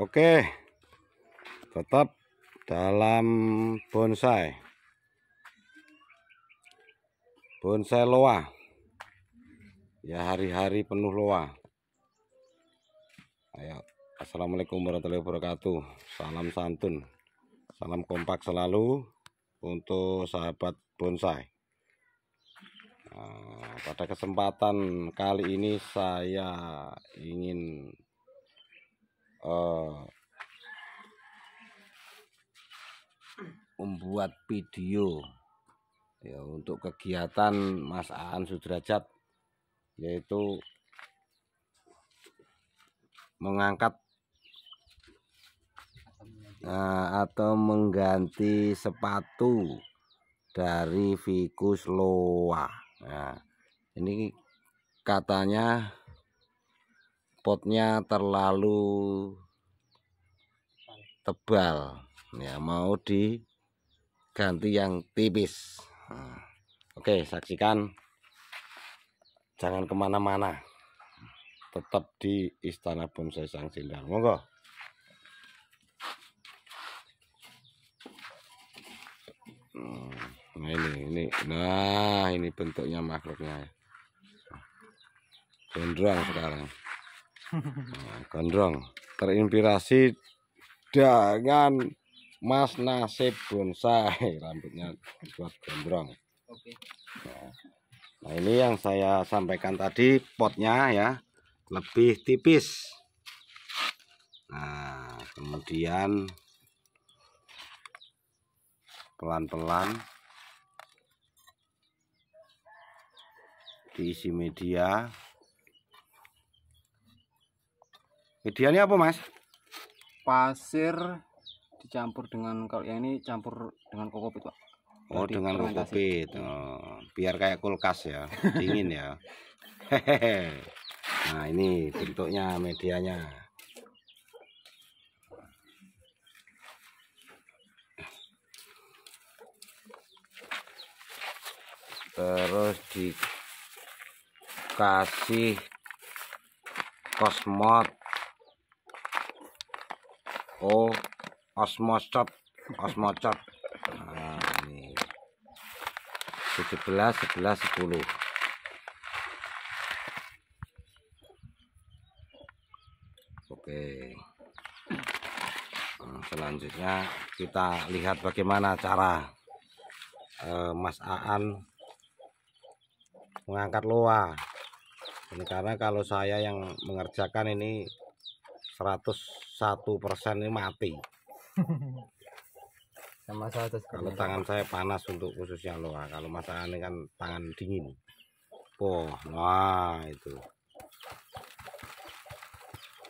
Oke, tetap dalam bonsai, bonsai loa ya hari-hari penuh loa ayo assalamualaikum warahmatullahi wabarakatuh salam santun salam kompak selalu untuk sahabat bonsai nah, pada kesempatan kali ini saya ingin uh, membuat video ya untuk kegiatan Mas Aan Sudrajat yaitu mengangkat nah, atau mengganti sepatu dari ficus loa. Nah, ini katanya potnya terlalu tebal ya mau diganti yang tipis nah, oke saksikan jangan kemana-mana tetap di Istana Bonsai Sang Sindang monggo hmm, nah ini ini nah ini bentuknya makhluknya gondrong sekarang nah, gondrong terinspirasi dengan Mas Nasib Bonsai rambutnya buat gondrong Oke. Nah. Nah ini yang saya sampaikan tadi potnya ya lebih tipis. Nah kemudian pelan-pelan diisi media. Medianya apa mas? Pasir dicampur dengan kalau yang ini campur dengan kokopit pak. Oh dengan kokpit. Oh, biar kayak kulkas ya, dingin ya. Nah ini bentuknya medianya. Terus dikasih kosmot. Oh, osmocot. Osmocot. 17 11 10 oke nah, selanjutnya kita lihat bagaimana cara eh, Mas Aan mengangkat loa ini karena kalau saya yang mengerjakan ini 101% ini mati sama atas kalau tangan saya panas untuk khususnya loa ah. kalau masakan ini kan tangan dingin oh wah nah itu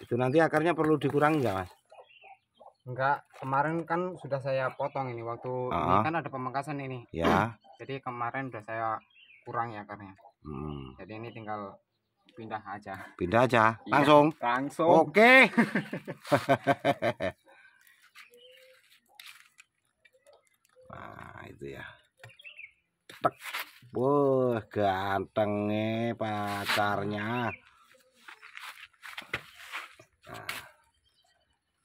itu nanti akarnya perlu dikurangi enggak mas enggak kemarin kan sudah saya potong ini waktu uh -huh. ini kan ada pemangkasan ini ya jadi kemarin sudah saya kurangi ya akarnya hmm. jadi ini tinggal pindah aja pindah aja iya, langsung ya, langsung oke okay. nah itu ya tek wah gantengnya pacarnya nah,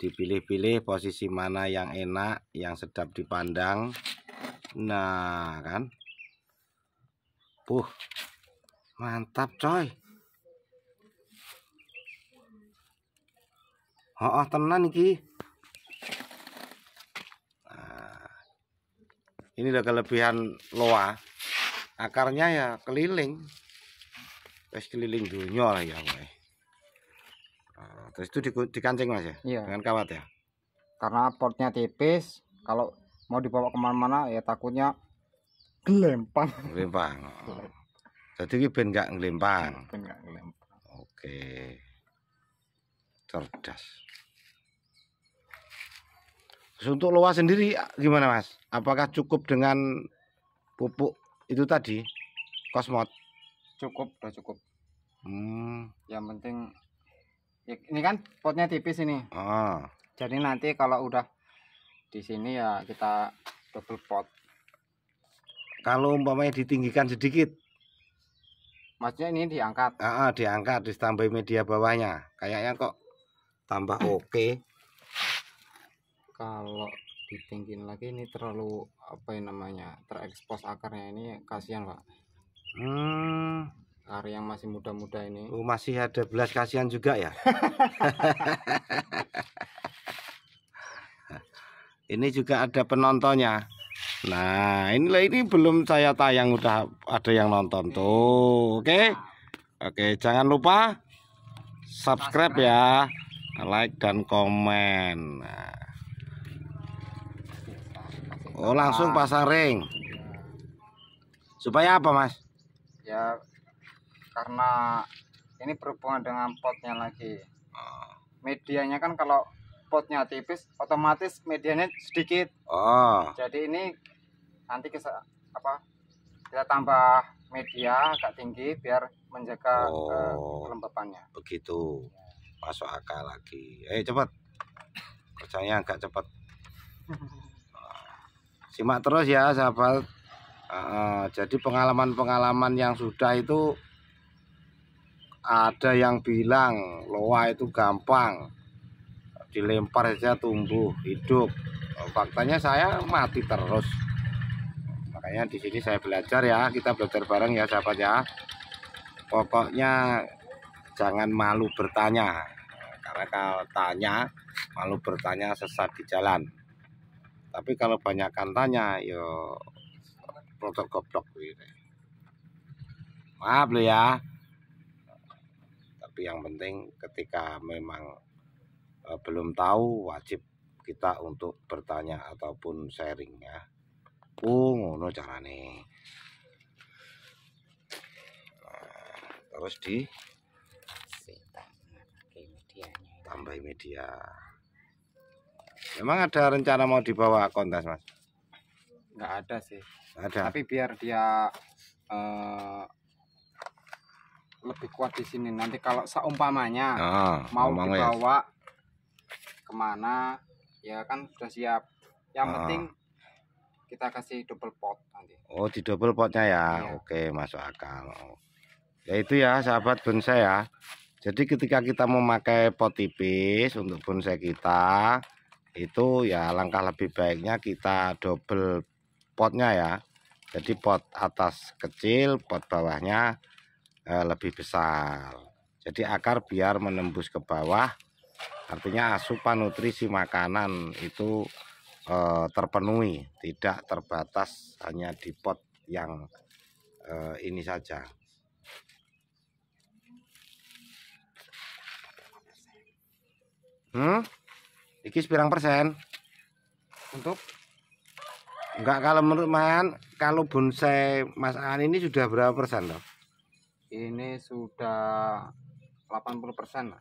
dipilih-pilih posisi mana yang enak yang sedap dipandang nah kan Buh, mantap coy. Oh, oh tenan iki. Ini udah kelebihan loa akarnya ya keliling terus keliling dunia lah ya Nah, terus itu di, dikancing mas ya iya. dengan kawat ya karena portnya tipis kalau mau dibawa kemana-mana ya takutnya gelempang gelempang oh. jadi ini ben gak gelempang ben gak gelempang oke cerdas untuk loa sendiri gimana mas? Apakah cukup dengan pupuk itu tadi kosmot? Cukup, udah cukup. Hmm. Yang penting ini kan potnya tipis ini. Ah. Jadi nanti kalau udah di sini ya kita double pot. Kalau umpamanya ditinggikan sedikit. Maksudnya ini diangkat. Ah, ah diangkat ditambahi media bawahnya. Kayaknya kok tambah oke. Okay kalau ditinggin lagi ini terlalu apa yang namanya terekspos akarnya ini kasihan pak hmm. Akar yang masih muda-muda ini oh, masih ada belas kasihan juga ya ini juga ada penontonnya nah inilah ini belum saya tayang udah ada yang nonton tuh oke okay? oke okay, jangan lupa subscribe ya like dan komen nah. Oh langsung ah. pasang ring. Supaya apa mas? Ya karena ini berhubungan dengan potnya lagi. Ah. Medianya kan kalau potnya tipis, otomatis medianya sedikit. Oh. Jadi ini nanti kita apa? Kita tambah media agak tinggi biar menjaga eh, oh, kelembapannya. Begitu. Masuk akal lagi. Eh hey, cepat. Kerjanya agak cepat. simak terus ya sahabat uh, jadi pengalaman-pengalaman yang sudah itu ada yang bilang loa itu gampang dilempar saja tumbuh hidup oh, faktanya saya mati terus makanya di sini saya belajar ya kita belajar bareng ya sahabat ya pokoknya jangan malu bertanya karena kalau tanya malu bertanya sesat di jalan tapi kalau banyak tanya yo protokol goblok gitu maaf lo ya tapi yang penting ketika memang eh, belum tahu wajib kita untuk bertanya ataupun sharing ya oh ngono carane nih terus di tambah media Emang ada rencana mau dibawa kontes, Mas? Enggak ada sih. Ada. Tapi biar dia uh, lebih kuat di sini. Nanti kalau seumpamanya oh, mau ya? dibawa ya. kemana, ya kan sudah siap. Yang oh. penting kita kasih double pot nanti. Oh, di double potnya ya. yeah. Oke, masuk akal. Ya itu ya, sahabat bonsai ya. Jadi ketika kita memakai pot tipis untuk bonsai kita, itu ya langkah lebih baiknya kita double potnya ya jadi pot atas kecil pot bawahnya eh, lebih besar jadi akar biar menembus ke bawah artinya asupan nutrisi makanan itu eh, terpenuhi tidak terbatas hanya di pot yang eh, ini saja hmm iki sepirang persen untuk enggak kalau menurut man kalau bonsai Mas An ini sudah berapa persen dok? Ini sudah 80 persen lah.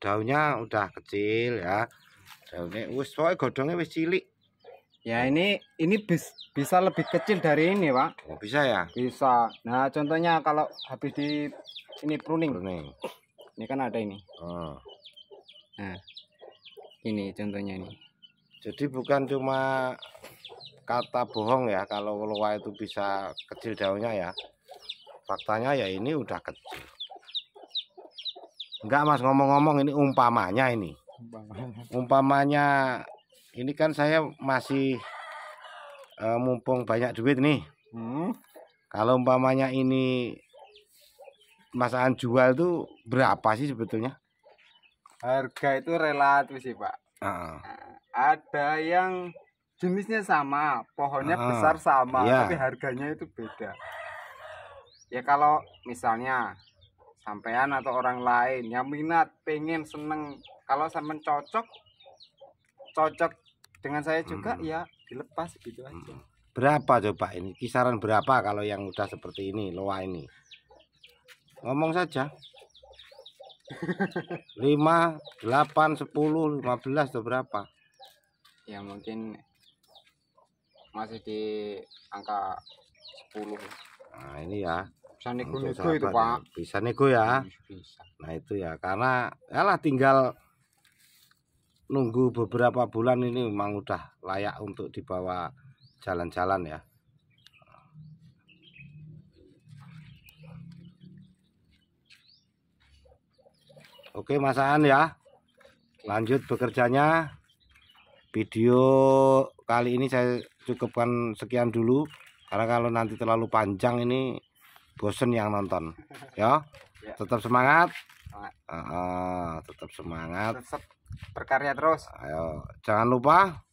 Daunnya udah kecil ya. Daunnya wis soalnya godongnya wis cilik. Ya ini ini bis, bisa lebih kecil dari ini pak. Oh, bisa ya? Bisa. Nah contohnya kalau habis di ini pruning. Pruning. Ini kan ada ini. Oh. Nah ini contohnya ini jadi bukan cuma kata bohong ya kalau loa itu bisa kecil daunnya ya faktanya ya ini udah kecil enggak mas ngomong-ngomong ini umpamanya ini umpamanya, ini kan saya masih uh, mumpung banyak duit nih hmm. kalau umpamanya ini Mas jual tuh berapa sih sebetulnya harga itu relatif sih pak uh. ada yang jenisnya sama pohonnya uh. besar sama yeah. tapi harganya itu beda ya kalau misalnya sampean atau orang lain yang minat pengen seneng kalau sama cocok cocok dengan saya juga hmm. ya dilepas gitu aja hmm. berapa coba ini kisaran berapa kalau yang udah seperti ini loa ini ngomong saja lima delapan sepuluh lima belas atau berapa ya mungkin masih di angka sepuluh nah ini ya bisa nego-nego itu pak ya. bisa nego ya bisa. nah itu ya karena ya tinggal nunggu beberapa bulan ini memang udah layak untuk dibawa jalan-jalan ya Oke Mas An ya lanjut bekerjanya video kali ini saya cukupkan sekian dulu karena kalau nanti terlalu panjang ini bosen yang nonton ya, ya. tetap semangat uh, tetap semangat tetap berkarya terus Ayo. jangan lupa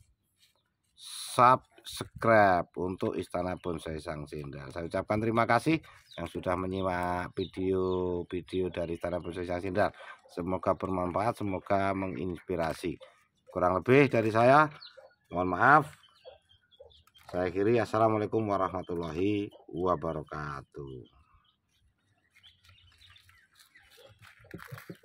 subscribe untuk Istana Bonsai Sang Sindal saya ucapkan terima kasih yang sudah menyimak video-video dari Istana Bonsai Sang Sindal Semoga bermanfaat, semoga menginspirasi. Kurang lebih dari saya, mohon maaf. Saya kiri, Assalamualaikum warahmatullahi wabarakatuh.